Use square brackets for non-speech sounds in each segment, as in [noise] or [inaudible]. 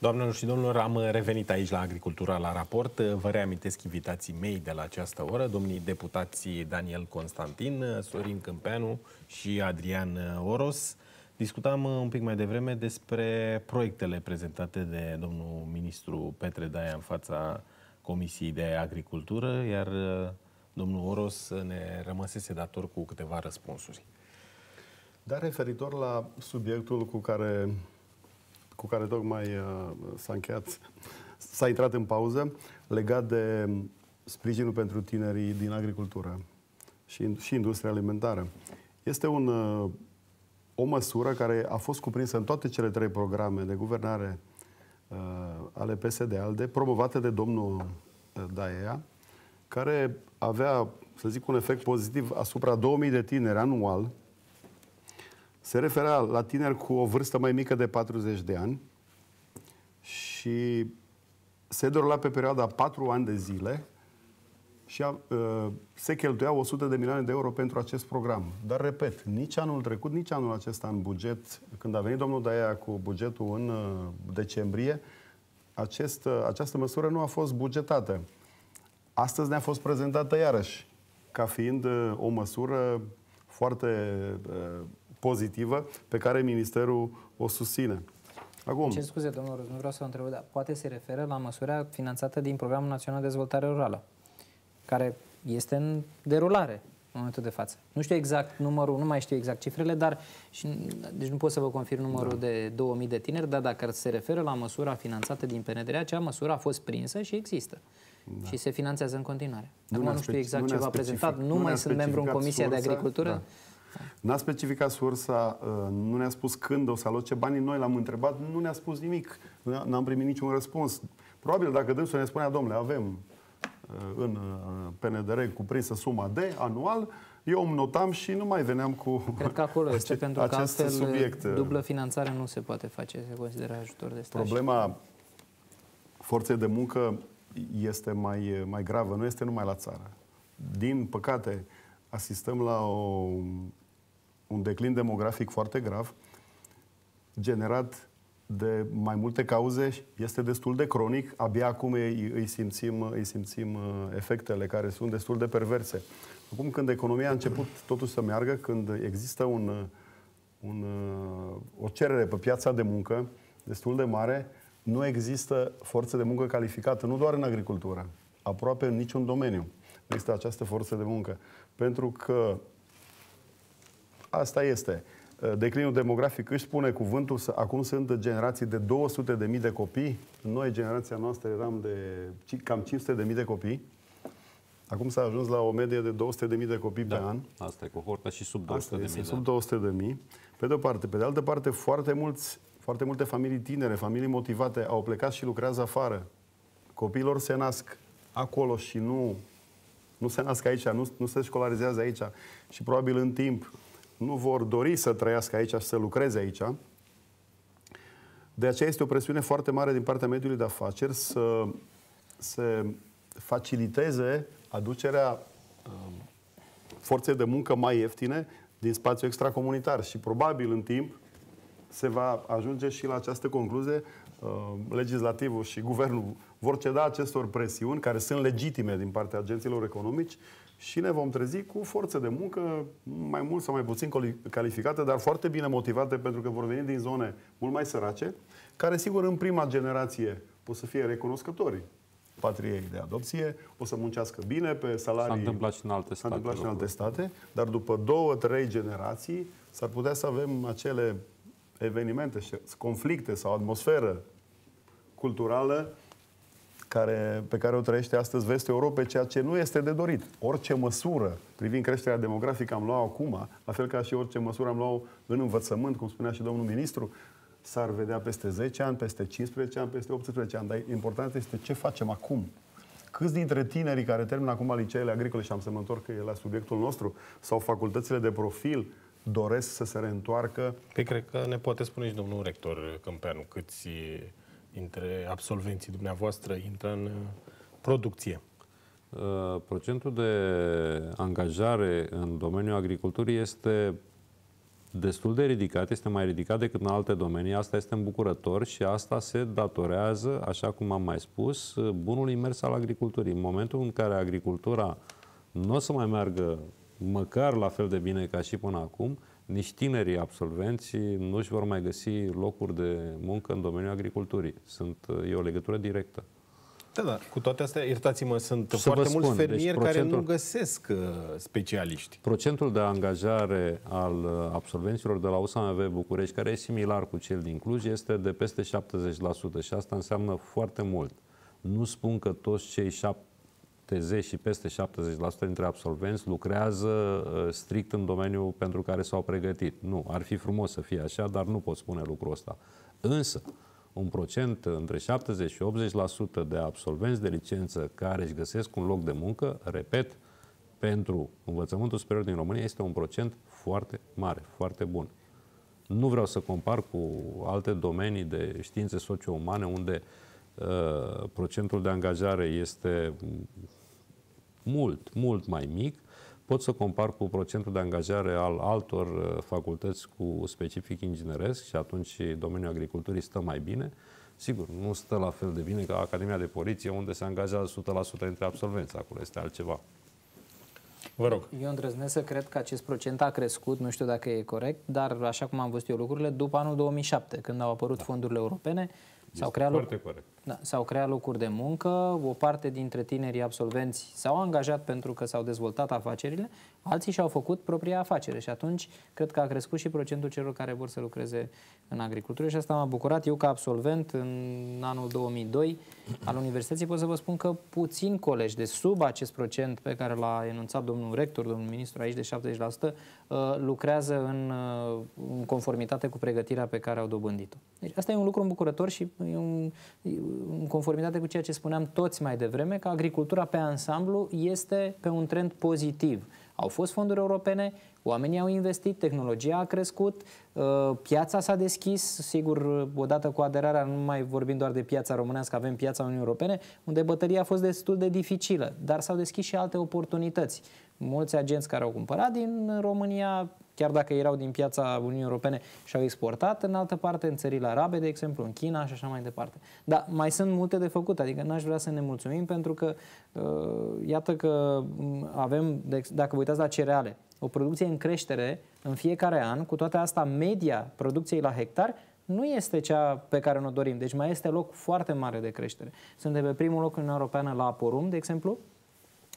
Doamnelor și domnilor, am revenit aici la Agricultura la raport. Vă reamintesc invitații mei de la această oră, domnii deputații Daniel Constantin, Sorin Câmpeanu și Adrian Oros. Discutam un pic mai devreme despre proiectele prezentate de domnul ministru Petre Daia în fața Comisiei de Agricultură, iar uh, domnul Oros ne rămăsese dator cu câteva răspunsuri. Dar referitor la subiectul cu care cu care tocmai uh, s-a încheiat, s-a intrat în pauză, legat de sprijinul pentru tinerii din agricultură și, și industria alimentară. Este un, uh, o măsură care a fost cuprinsă în toate cele trei programe de guvernare uh, ale PSD-ALDE, promovate de domnul uh, Daia, care avea, să zic, un efect pozitiv asupra 2000 de tineri anual, se referea la tineri cu o vârstă mai mică de 40 de ani și se dorla pe perioada 4 ani de zile și a, uh, se cheltuia 100 de milioane de euro pentru acest program. Dar, repet, nici anul trecut, nici anul acesta în buget, când a venit domnul Daia cu bugetul în uh, decembrie, acest, uh, această măsură nu a fost bugetată. Astăzi ne-a fost prezentată iarăși ca fiind uh, o măsură foarte uh, pozitivă pe care Ministerul o susține. Acum. Ce scuze, domnul Ruz, nu vreau să vă întreb, dar poate se referă la măsura finanțată din Programul Național de Dezvoltare Rurală, care este în derulare în momentul de față. Nu știu exact numărul, nu mai știu exact cifrele, dar și, deci nu pot să vă confirm numărul da. de 2000 de tineri, dar dacă se referă la măsura finanțată din PNDR, acea măsură a fost prinsă și există. Da. Și se finanțează în continuare. nu, nu știu exact nu ce v-a prezentat, nu, nu mai sunt membru în Comisia sursa, de Agricultură. Da. N-a specificat sursa, uh, nu ne-a spus când o să aloce banii, noi l-am întrebat, nu ne-a spus nimic, n-am primit niciun răspuns. Probabil dacă dânsul ne spunea, domnule, avem uh, în uh, PNDR cuprinsă suma de anual, eu îmi notam și nu mai veneam cu Cred că acolo este, acest, pentru că altfel subiect. dublă finanțare nu se poate face, se consideră ajutor de stat. Problema forței de muncă este mai, mai gravă, nu este numai la țară. Din păcate, asistăm la o un declin demografic foarte grav, generat de mai multe cauze, este destul de cronic, abia acum îi, îi, simțim, îi simțim uh, efectele care sunt destul de perverse. Acum când economia a început totuși să meargă, când există un, uh, un, uh, o cerere pe piața de muncă destul de mare, nu există forță de muncă calificată, nu doar în agricultură, aproape în niciun domeniu. Nu există această forță de muncă. Pentru că Asta este. Uh, declinul demografic își spune cuvântul, să acum sunt generații de 200.000 de copii. Noi, generația noastră, eram de cam 500.000 de copii. Acum s-a ajuns la o medie de 200.000 de copii da, pe an. Asta e cohorta și sub 200.000. Sub 200.000. Da. Pe de o parte. Pe de altă parte, foarte, mulți, foarte multe familii tinere, familii motivate, au plecat și lucrează afară. Copiilor se nasc acolo și nu, nu se nasc aici, nu, nu se școlarizează aici. Și probabil în timp nu vor dori să trăiască aici și să lucreze aici. De aceea este o presiune foarte mare din partea mediului de afaceri să se faciliteze aducerea um, forței de muncă mai ieftine din spațiu extracomunitar și probabil în timp se va ajunge și la această concluzie um, legislativul și guvernul vor ceda acestor presiuni care sunt legitime din partea agenților economici și ne vom trezi cu forță de muncă mai mult sau mai puțin calificată, dar foarte bine motivate pentru că vor veni din zone mult mai sărace, care sigur în prima generație o să fie recunoscători patriei de adopție, o să muncească bine pe salarii... S-a întâmplat și în alte state. S-a întâmplat și în alte state, dar după două, trei generații s-ar putea să avem acele evenimente, conflicte sau atmosferă culturală care, pe care o trăiește astăzi vestul Europei, ceea ce nu este de dorit. Orice măsură privind creșterea demografică am luat acum, la fel ca și orice măsură am luat în învățământ, cum spunea și domnul ministru, s-ar vedea peste 10 ani, peste 15 ani, peste 18 ani. Dar important este ce facem acum. Câți dintre tinerii care termină acum liceele agricole, și am să mă întorc la subiectul nostru, sau facultățile de profil, doresc să se reîntoarcă? Păi cred că ne poate spune și domnul rector Câmpeanu câți dintre absolvenții dumneavoastră intră în uh, producție? Uh, procentul de angajare în domeniul agriculturii este destul de ridicat, este mai ridicat decât în alte domenii. Asta este îmbucurător și asta se datorează, așa cum am mai spus, uh, bunului mers al agriculturii. În momentul în care agricultura nu o să mai meargă măcar la fel de bine ca și până acum, nici tinerii absolvenți nu își vor mai găsi locuri de muncă în domeniul agriculturii. Sunt, e o legătură directă. Da, da. Cu toate astea, iertați-mă, sunt Să foarte mulți spun, deci fermieri deci procentul, care nu găsesc uh, specialiști. Procentul de angajare al uh, absolvenților de la USAMV București, care e similar cu cel din Cluj, este de peste 70% și asta înseamnă foarte mult. Nu spun că toți cei 7 70 și peste 70% dintre absolvenți lucrează uh, strict în domeniul pentru care s-au pregătit. Nu, ar fi frumos să fie așa, dar nu pot spune lucrul ăsta. Însă, un procent între 70 și 80% de absolvenți de licență care își găsesc un loc de muncă, repet, pentru învățământul superior din România este un procent foarte mare, foarte bun. Nu vreau să compar cu alte domenii de științe socio-umane unde uh, procentul de angajare este mult, mult mai mic, pot să compar cu procentul de angajare al altor uh, facultăți cu specific ingineresc și atunci domeniul agriculturii stă mai bine. Sigur, nu stă la fel de bine ca Academia de Poliție, unde se angajează 100% dintre absolvenți. Acolo este altceva. Vă rog. Eu îndrăznesc să cred că acest procent a crescut, nu știu dacă e corect, dar așa cum am văzut eu lucrurile, după anul 2007, când au apărut da. fondurile europene, S-au creat, loc... da, s-au creat locuri de muncă, o parte dintre tinerii absolvenți s-au angajat pentru că s-au dezvoltat afacerile, alții și-au făcut propria afacere și atunci cred că a crescut și procentul celor care vor să lucreze în agricultură și asta m-a bucurat. Eu ca absolvent în anul 2002 al universității pot să vă spun că puțin colegi de sub acest procent pe care l-a enunțat domnul rector, domnul ministru aici de 70% uh, lucrează în, uh, în conformitate cu pregătirea pe care au dobândit-o. Deci asta e un lucru îmbucurător și e un, în conformitate cu ceea ce spuneam toți mai devreme, că agricultura pe ansamblu este pe un trend pozitiv. Au fost fonduri europene, oamenii au investit, tehnologia a crescut, uh, piața s-a deschis, sigur, odată cu aderarea, nu mai vorbim doar de piața românească, avem piața Uniunii Europene, unde bătăria a fost destul de dificilă, dar s-au deschis și alte oportunități. Mulți agenți care au cumpărat din România chiar dacă erau din piața Uniunii Europene și au exportat în altă parte, în țările arabe, de exemplu, în China și așa mai departe. Dar mai sunt multe de făcut, adică n-aș vrea să ne mulțumim pentru că uh, iată că mm, avem, dacă vă uitați la cereale, o producție în creștere în fiecare an, cu toate asta media producției la hectar nu este cea pe care ne-o dorim. Deci mai este loc foarte mare de creștere. Suntem pe primul loc în Uniunea Europeană la porum, de exemplu,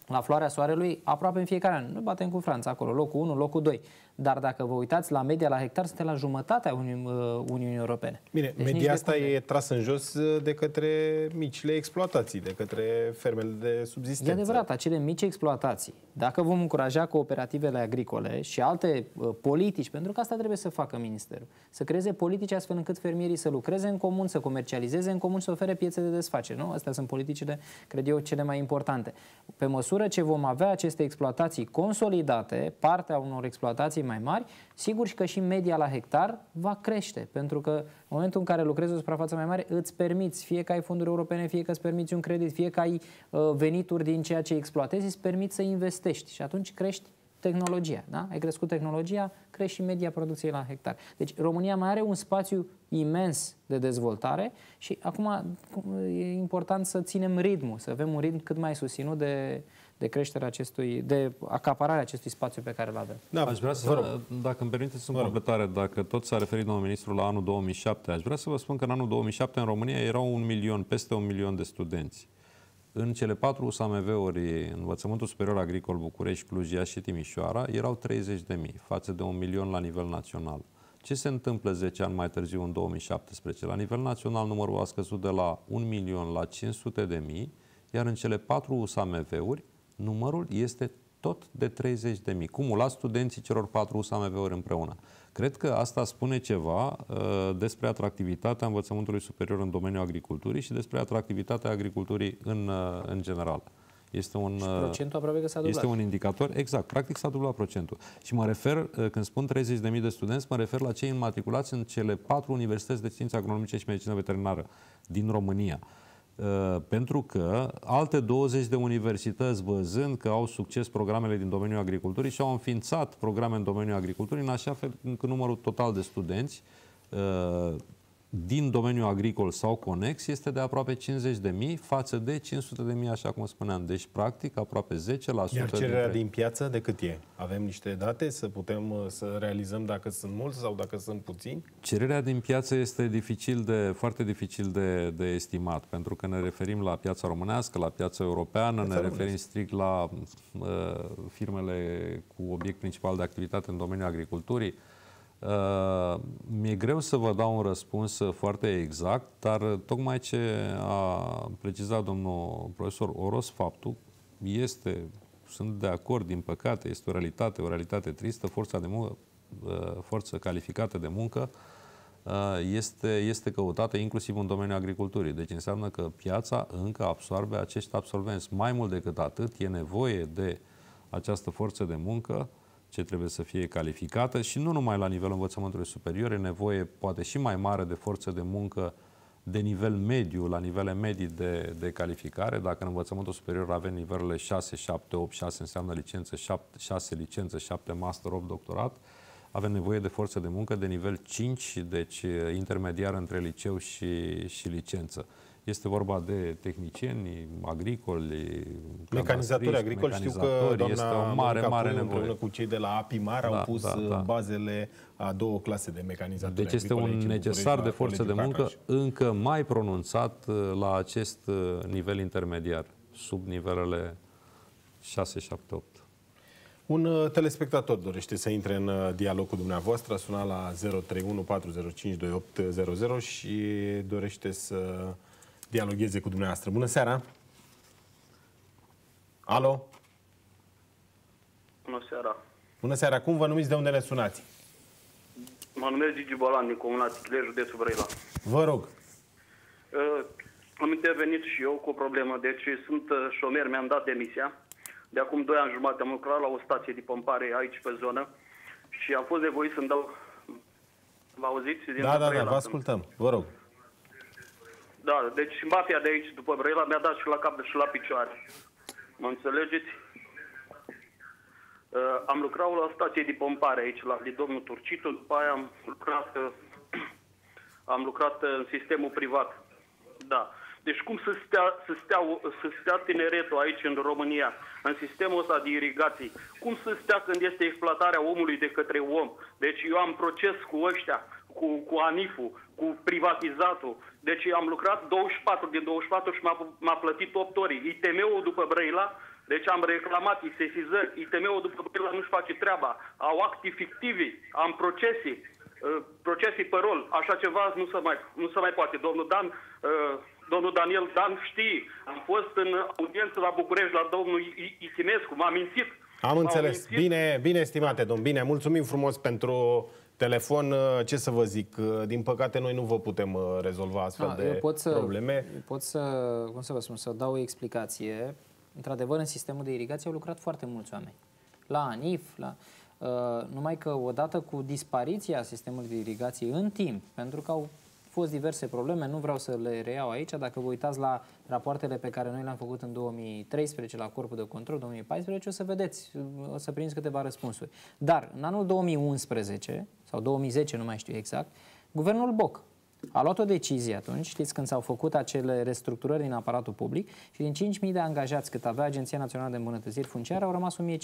la floarea soarelui, aproape în fiecare an. Nu batem cu Franța acolo, locul 1, locul 2. Dar dacă vă uitați la media la hectar, suntem la jumătatea Uni- uh, Uniunii Europene. Bine, deci media asta e trasă în jos uh, de către micile exploatații, de către fermele de subzistență. E adevărat, acele mici exploatații. Dacă vom încuraja cooperativele agricole și alte uh, politici, pentru că asta trebuie să facă Ministerul, să creeze politici astfel încât fermierii să lucreze în comun, să comercializeze în comun, să ofere piețe de desfacere. Nu? Astea sunt politicile, cred eu, cele mai importante. Pe măsură ce vom avea aceste exploatații consolidate, partea unor exploatații plantații mai mari, sigur și că și media la hectar va crește, pentru că în momentul în care lucrezi o suprafață mai mare, îți permiți, fie că ai fonduri europene, fie că îți permiți un credit, fie că ai uh, venituri din ceea ce exploatezi, îți permiți să investești și atunci crești tehnologia. Da? Ai crescut tehnologia, crește și media producției la hectar. Deci România mai are un spațiu imens de dezvoltare și acum e important să ținem ritmul, să avem un ritm cât mai susținut de, de creșterea acestui, de acapararea acestui spațiu pe care îl avem. Da, aș vrea să, vă rog. dacă îmi permiteți în completare, dacă tot s-a referit domnul ministru la anul 2007, aș vrea să vă spun că în anul 2007 în România erau un milion, peste un milion de studenți. În cele patru USAMV-uri, învățământul superior agricol București, Cluj, Iași și Timișoara, erau 30 de mii, față de un milion la nivel național. Ce se întâmplă 10 ani mai târziu, în 2017? La nivel național, numărul a scăzut de la 1 milion la 500 de mii, iar în cele patru USAMV-uri, numărul este tot de 30 de mii. Cumulat studenții celor patru USAMV-uri împreună. Cred că asta spune ceva uh, despre atractivitatea învățământului superior în domeniul agriculturii și despre atractivitatea agriculturii în, uh, în general. Este un, uh, procentul aproape că s-a dublat. Este un indicator, exact, practic s-a dublat procentul. Și mă refer, uh, când spun 30.000 de studenți, mă refer la cei înmatriculați în cele patru universități de științe agronomice și medicină veterinară din România. Uh, Eh, pentru că alte 20 de universități, văzând că au succes programele din domeniul agriculturii, și-au înființat programe în domeniul agriculturii, în așa fel încât numărul total de studenți eh, din domeniul agricol sau conex este de aproape 50.000 față de 500.000, așa cum spuneam. Deci, practic, aproape 10%. Iar cererea din piață de cât e? Avem niște date să putem uh, să realizăm dacă sunt mulți sau dacă sunt puțini? Cererea din piață este dificil de, foarte dificil de, de estimat, pentru că ne referim la piața românească, la piața europeană, piața ne românesc. referim strict la uh, firmele cu obiect principal de activitate în domeniul agriculturii, uh, Uh, mi-e greu să vă dau un răspuns uh, foarte exact, dar uh, tocmai ce a precizat domnul profesor Oros, faptul este, sunt de acord, din păcate, este o realitate, o realitate tristă, forța de muncă, forță calificată de muncă este, este căutată inclusiv în domeniul agriculturii. Deci înseamnă că piața încă absorbe acești absolvenți. Mai mult decât atât, e nevoie de această forță de muncă ce trebuie să fie calificată și nu numai la nivelul învățământului superior, e nevoie poate și mai mare de forță de muncă de nivel mediu, la nivele medii de, de calificare. Dacă în învățământul superior avem nivelele 6, 7, 8, 6 înseamnă licență, 7, 6 licență, 7 master, 8 doctorat, avem nevoie de forță de muncă de nivel 5, deci intermediar între liceu și, și licență. Este vorba de tehnicieni agricoli, mecanizatori agricoli. Știu că doamna este o mare, mare nevoie. cu cei de la APIMAR da, au pus da, da. bazele a două clase de mecanizatori Deci este un necesar de forță de muncă încă mai pronunțat uh, la acest uh, nivel intermediar, sub nivelele 6, 7, 8. Un uh, telespectator dorește să intre în dialog cu dumneavoastră, suna la 031 405 2800 și dorește să dialogheze cu dumneavoastră. Bună seara! Alo! Bună seara! Bună seara! Cum vă numiți? De unde ne sunați? Mă numesc Gigi Bolan din Comuna Ticlej, județul Brăila. Vă rog! Uh, am intervenit și eu cu o problemă. Deci sunt ă, șomer, mi-am dat demisia. De acum 2 ani jumate am lucrat la o stație de pompare aici pe zonă și am fost nevoit să-mi dau... Vă auziți? Din da, da, da, vă ascultăm. Vă rog. Uh, da, deci mafia de aici, după Brăila, mi-a dat și la cap și la picioare. Mă înțelegeți? Uh, am lucrat la stație de pompare aici, la domnul Turcitu, după aia am lucrat, uh, [clears throat] am lucrat uh, în sistemul privat. Da. Deci cum să stea, să, stea, să stea tineretul aici în România, în sistemul ăsta de irigații? Cum să stea când este exploatarea omului de către om? Deci eu am proces cu ăștia, cu, cu Anifu, cu privatizatul, deci am lucrat 24 din 24 și m-a, plătit 8 ori. ITM-ul după Brăila, deci am reclamat isesizări, ITM-ul după Brăila nu-și face treaba. Au acte fictive, am procese, uh, procese pe rol. Așa ceva nu se mai, nu se mai poate. Domnul Dan, uh, domnul Daniel Dan știe. Am fost în audiență la București la domnul Isimescu, m-a mințit. Am înțeles. Bine, bine, estimate domn, bine. Mulțumim frumos pentru telefon, uh, ce să vă zic, uh, din păcate noi nu vă putem uh, rezolva astfel A, ah, de pot să, probleme. Pot să, cum să vă spun, să dau o explicație. Într-adevăr, în sistemul de irigație au lucrat foarte mulți oameni. La ANIF, la... Uh, numai că odată cu dispariția sistemului de irigație în timp, pentru că au fost diverse probleme, nu vreau să le reiau aici, dacă vă uitați la rapoartele pe care noi le-am făcut în 2013 la Corpul de Control, 2014, o să vedeți, o să prindeți câteva răspunsuri. Dar în anul 2011, sau 2010, nu mai știu exact, guvernul Boc a luat o decizie atunci, știți, când s-au făcut acele restructurări în aparatul public și din 5.000 de angajați cât avea Agenția Națională de Îmbunătățiri Funciară au rămas 1.500.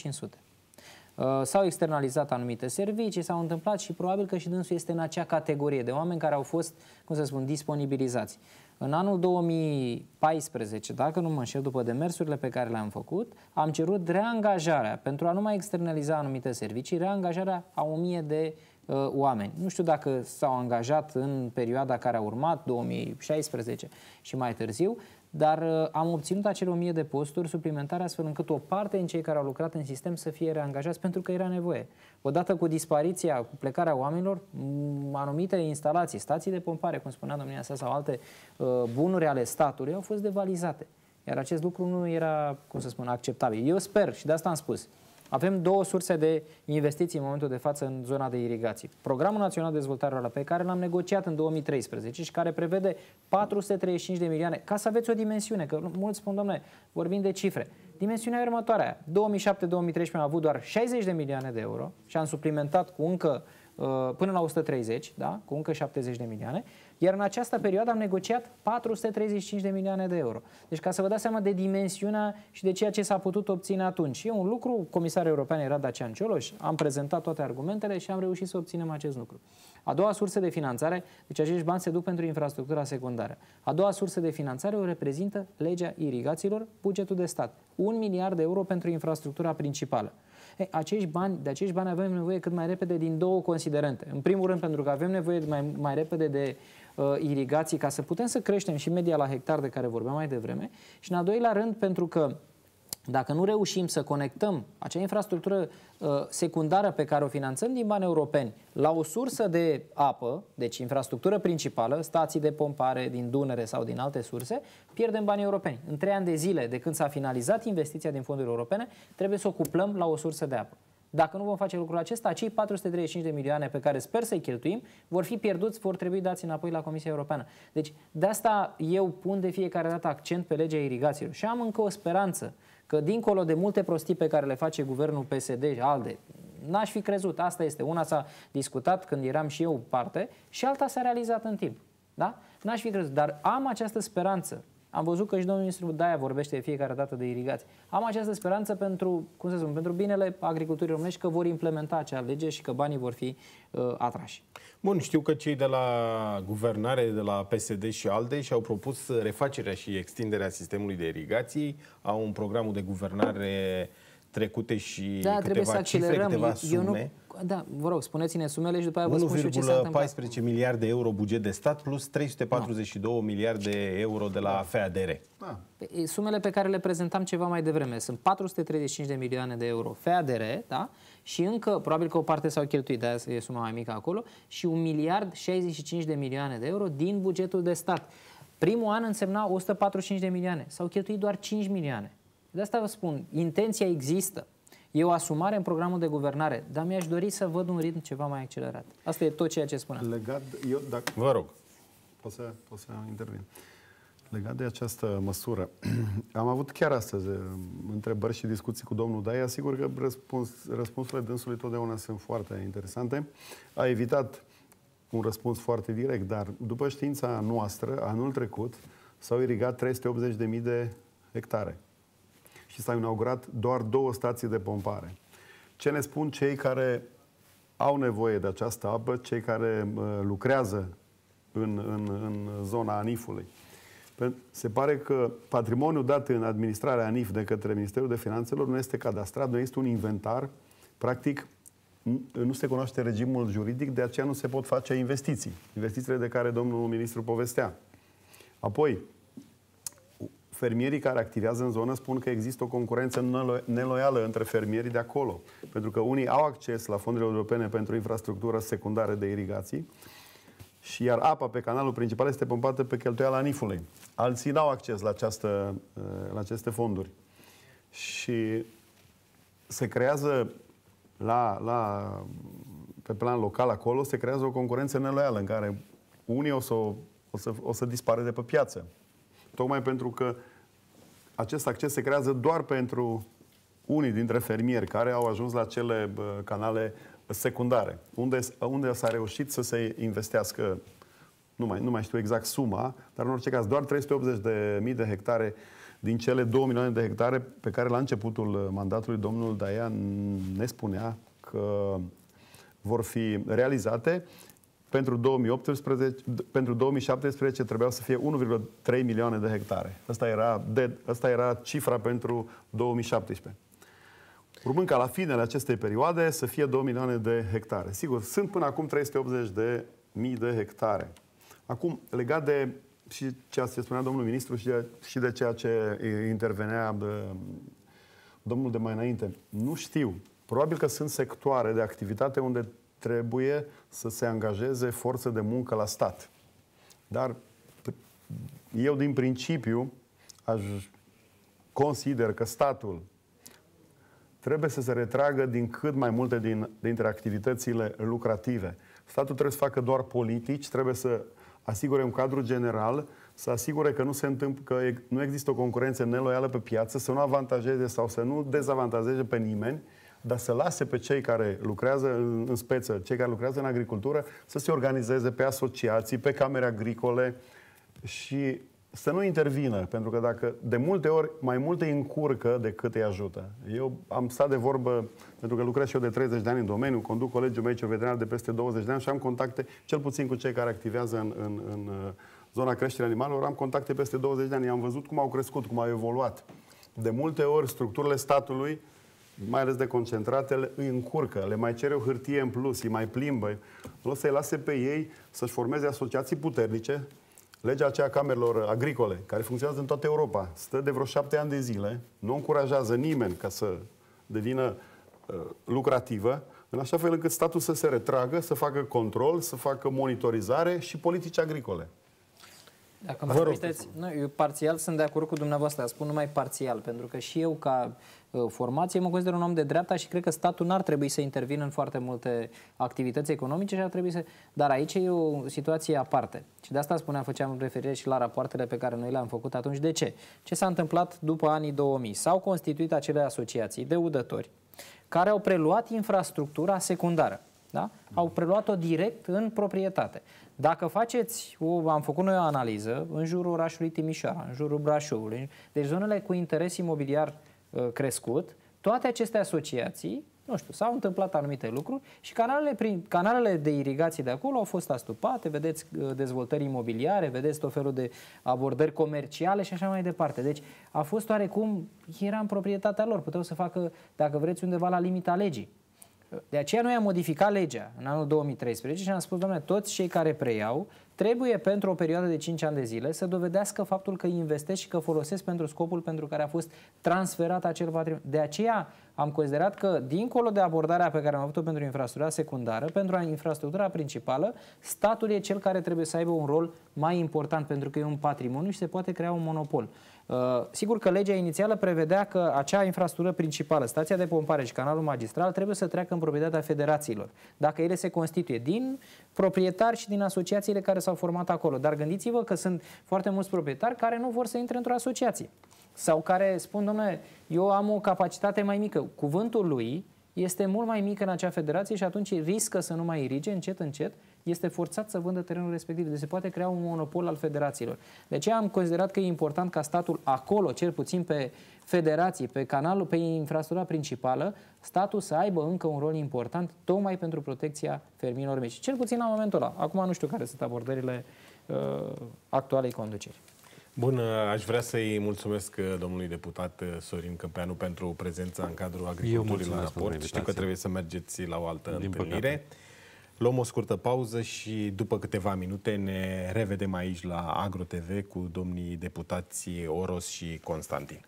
Uh, s-au externalizat anumite servicii, s-au întâmplat și probabil că și dânsul este în acea categorie de oameni care au fost, cum să spun, disponibilizați. În anul 2014, dacă nu mă înșel, după demersurile pe care le-am făcut, am cerut reangajarea, pentru a nu mai externaliza anumite servicii, reangajarea a 1000 de uh, oameni. Nu știu dacă s-au angajat în perioada care a urmat, 2016 și mai târziu, dar uh, am obținut acele 1000 de posturi suplimentare astfel încât o parte din cei care au lucrat în sistem să fie reangajați pentru că era nevoie. Odată cu dispariția, cu plecarea oamenilor, anumite instalații, stații de pompare, cum spunea domnia sa, sau alte uh, bunuri ale statului au fost devalizate. Iar acest lucru nu era, cum să spun, acceptabil. Eu sper și de asta am spus. Avem două surse de investiții în momentul de față în zona de irigații. Programul Național de Dezvoltare Rurală, pe care l-am negociat în 2013 și care prevede 435 de milioane, ca să aveți o dimensiune, că mulți spun, domnule, vorbim de cifre. Dimensiunea următoarea. 2007-2013 am avut doar 60 de milioane de euro și am suplimentat cu încă uh, până la 130, da? cu încă 70 de milioane iar în această perioadă am negociat 435 de milioane de euro. Deci ca să vă dați seama de dimensiunea și de ceea ce s-a putut obține atunci. E un lucru, comisarul european era Dacian Cioloș, am prezentat toate argumentele și am reușit să obținem acest lucru. A doua sursă de finanțare, deci acești bani se duc pentru infrastructura secundară. A doua sursă de finanțare o reprezintă legea irigațiilor, bugetul de stat. Un miliard de euro pentru infrastructura principală. Ei, acești bani, de acești bani avem nevoie cât mai repede din două considerente. În primul rând, pentru că avem nevoie mai, mai repede de Uh, irigații ca să putem să creștem și media la hectar de care vorbeam mai devreme și în al doilea rând pentru că dacă nu reușim să conectăm acea infrastructură uh, secundară pe care o finanțăm din bani europeni la o sursă de apă, deci infrastructură principală, stații de pompare din Dunăre sau din alte surse, pierdem banii europeni. În trei ani de zile de când s-a finalizat investiția din fonduri europene, trebuie să o cuplăm la o sursă de apă. Dacă nu vom face lucrul acesta, acei 435 de milioane pe care sper să-i cheltuim vor fi pierduți, vor trebui dați înapoi la Comisia Europeană. Deci, de asta eu pun de fiecare dată accent pe legea irigațiilor și am încă o speranță că dincolo de multe prostii pe care le face guvernul PSD, ALDE, n-aș fi crezut, asta este, una s-a discutat când eram și eu parte și alta s-a realizat în timp. Da? N-aș fi crezut, dar am această speranță am văzut că și domnul ministru Daia vorbește de fiecare dată de irigații. Am această speranță pentru, cum să spun, pentru binele agriculturii românești că vor implementa acea lege și că banii vor fi uh, atrași. Bun, știu că cei de la guvernare, de la PSD și ALDE și-au propus refacerea și extinderea sistemului de irigații, au un program de guvernare trecute și da, câteva cifre, câteva sume. Eu nu da, vă rog, spuneți-ne sumele și după aia vă spun și ce s-a 14 miliarde de euro buget de stat plus 342 no. miliarde de euro de la da. FADR. Da. Sumele pe care le prezentam ceva mai devreme sunt 435 de milioane de euro FADR, da? Și încă, probabil că o parte s-au cheltuit, de e suma mai mică acolo, și 1 miliard 65 de milioane de euro din bugetul de stat. Primul an însemna 145 de milioane. S-au cheltuit doar 5 milioane. De asta vă spun, intenția există. E o asumare în programul de guvernare, dar mi-aș dori să văd un ritm ceva mai accelerat. Asta e tot ceea ce spuneam. Legat, eu dacă... Vă rog. Pot să, pot să intervin. Legat de această măsură, [clears throat] am avut chiar astăzi um, întrebări și discuții cu domnul Daia. Sigur că răspuns, răspunsurile dânsului totdeauna sunt foarte interesante. A evitat un răspuns foarte direct, dar după știința noastră, anul trecut s-au irigat 380.000 de hectare și s-au inaugurat doar două stații de pompare. Ce ne spun cei care au nevoie de această apă, cei care uh, lucrează în, în, în zona Anifului? Se pare că patrimoniul dat în administrarea ANIF de către Ministerul de Finanțelor nu este cadastrat, nu este un inventar. Practic, nu se cunoaște regimul juridic, de aceea nu se pot face investiții. Investițiile de care domnul ministru povestea. Apoi, fermierii care activează în zonă spun că există o concurență neloială între fermierii de acolo. Pentru că unii au acces la fondurile europene pentru infrastructură secundară de irigații, și iar apa pe canalul principal este pompată pe cheltuiala nifului. Alții n-au acces la, această, eh, la aceste fonduri. Și se creează la, la, pe plan local acolo, se creează o concurență neloială în care unii o să, o să, o să dispare de pe piață. Tocmai pentru că acest acces se creează doar pentru unii dintre fermieri care au ajuns la cele canale secundare, unde, unde s-a reușit să se investească, nu mai, nu mai știu exact suma, dar în orice caz doar 380.000 de, de hectare din cele 2 milioane de hectare pe care la începutul mandatului domnul Daian ne spunea că vor fi realizate pentru 2018, pentru 2017 trebuiau să fie 1,3 milioane de hectare. Asta era, de, asta era cifra pentru 2017. Urmând ca la finele acestei perioade să fie 2 milioane de hectare. Sigur, sunt până acum 380 de mii de hectare. Acum, legat de și ceea ce spunea domnul ministru și de, și de ceea ce intervenea de, um, domnul de mai înainte, nu știu. Probabil că sunt sectoare de activitate unde trebuie să se angajeze forță de muncă la stat. Dar eu, din principiu, aș consider că statul trebuie să se retragă din cât mai multe din, dintre activitățile lucrative. Statul trebuie să facă doar politici, trebuie să asigure un cadru general, să asigure că nu, se întâmpl- că nu există o concurență neloială pe piață, să nu avantajeze sau să nu dezavantajeze pe nimeni, dar să lase pe cei care lucrează în, în speță, cei care lucrează în agricultură, să se organizeze pe asociații, pe camere agricole și să nu intervină, pentru că dacă de multe ori mai mult îi încurcă decât îi ajută. Eu am stat de vorbă, pentru că lucrez și eu de 30 de ani în domeniu, conduc colegiul meu veterinar de peste 20 de ani și am contacte, cel puțin cu cei care activează în, în, în uh, zona creșterii animalelor, am contacte peste 20 de ani. Am văzut cum au crescut, cum au evoluat. De multe ori structurile statului mai ales de concentrate, îi încurcă, le mai cere o hârtie în plus, îi mai plimbă. O să-i lase pe ei să-și formeze asociații puternice. Legea aceea camerelor agricole, care funcționează în toată Europa, stă de vreo șapte ani de zile, nu încurajează nimeni ca să devină uh, lucrativă, în așa fel încât statul să se retragă, să facă control, să facă monitorizare și politici agricole. Dacă îmi permiteți, nu, eu parțial sunt de acord cu dumneavoastră, spun numai parțial, pentru că și eu ca uh, formație mă consider un om de dreapta și cred că statul n-ar trebui să intervină în foarte multe activități economice și ar trebui să... Dar aici e o situație aparte. Și de asta spuneam, făceam referire și la rapoartele pe care noi le-am făcut atunci. De ce? Ce s-a întâmplat după anii 2000? S-au constituit acele asociații de udători care au preluat infrastructura secundară. Da? Au preluat-o direct în proprietate. Dacă faceți, o, am făcut noi o analiză în jurul orașului Timișoara, în jurul Brașovului, deci zonele cu interes imobiliar uh, crescut, toate aceste asociații, nu știu, s-au întâmplat anumite lucruri și canalele, prin, canalele de irigație de acolo au fost astupate, vedeți uh, dezvoltări imobiliare, vedeți tot felul de abordări comerciale și așa mai departe. Deci a fost oarecum, era în proprietatea lor, puteau să facă, dacă vreți, undeva la limita legii. De aceea noi am modificat legea în anul 2013 și am spus, domnule, toți cei care preiau trebuie pentru o perioadă de 5 ani de zile să dovedească faptul că investesc și că folosesc pentru scopul pentru care a fost transferat acel patrimoniu. De aceea am considerat că, dincolo de abordarea pe care am avut-o pentru infrastructura secundară, pentru infrastructura principală, statul e cel care trebuie să aibă un rol mai important pentru că e un patrimoniu și se poate crea un monopol. Uh, sigur că legea inițială prevedea că acea infrastructură principală, stația de pompare și canalul magistral, trebuie să treacă în proprietatea federațiilor, dacă ele se constituie din proprietari și din asociațiile care s-au format acolo. Dar gândiți-vă că sunt foarte mulți proprietari care nu vor să intre într-o asociație sau care spun, domnule, eu am o capacitate mai mică. Cuvântul lui este mult mai mică în acea federație și atunci riscă să nu mai irige încet, încet, este forțat să vândă terenul respectiv. Deci se poate crea un monopol al federațiilor. De ce am considerat că e important ca statul acolo, cel puțin pe federații, pe canalul, pe infrastructura principală, statul să aibă încă un rol important tocmai pentru protecția fermierilor mici. Cel puțin la momentul ăla. Acum nu știu care sunt abordările uh, actualei conduceri. Bun, aș vrea să-i mulțumesc uh, domnului deputat uh, Sorin Căpeanu pentru prezența în cadrul agriculturii la raport. Știu că trebuie să mergeți la o altă Din întâlnire. Păcate. Luăm o scurtă pauză și după câteva minute ne revedem aici la AgroTV cu domnii deputații Oros și Constantin.